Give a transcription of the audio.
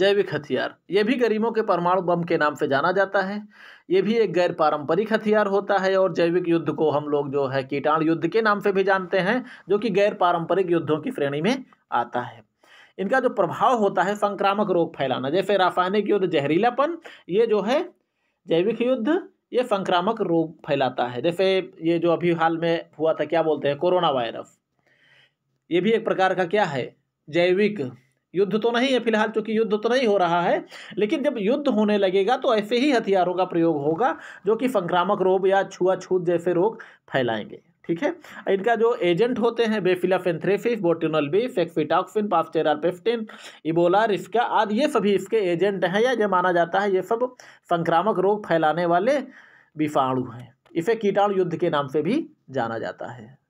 जैविक हथियार ये भी गरीबों के परमाणु बम के नाम से जाना जाता है ये भी एक गैर पारंपरिक हथियार होता है और जैविक युद्ध को हम लोग जो है कीटाणु युद्ध के नाम से भी जानते हैं जो कि गैर पारंपरिक युद्धों की श्रेणी में आता है इनका जो प्रभाव होता है संक्रामक रोग फैलाना जैसे रासायनिक युद्ध जहरीलापन ये जो है जैविक युद्ध ये संक्रामक रोग फैलाता है जैसे ये जो अभी हाल में हुआ था क्या बोलते हैं कोरोना वायरस ये भी एक प्रकार का क्या है जैविक युद्ध तो नहीं है फिलहाल चूंकि युद्ध तो नहीं हो रहा है लेकिन जब युद्ध होने लगेगा तो ऐसे ही हथियारों का प्रयोग होगा जो कि संक्रामक रोग या छुआछूत जैसे रोग फैलाएंगे ठीक है इनका जो एजेंट होते हैं बेफिलाफेंथ्रेफिस एंथ्रेफिस बोटिनल बीफ एक्फिटॉक्सिन पास्टेरल पेफ्टिन इबोला रिस्का आदि ये सभी इसके एजेंट हैं या ये माना जाता है ये सब संक्रामक रोग फैलाने वाले विषाणु हैं इसे कीटाणु युद्ध के नाम से भी जाना जाता है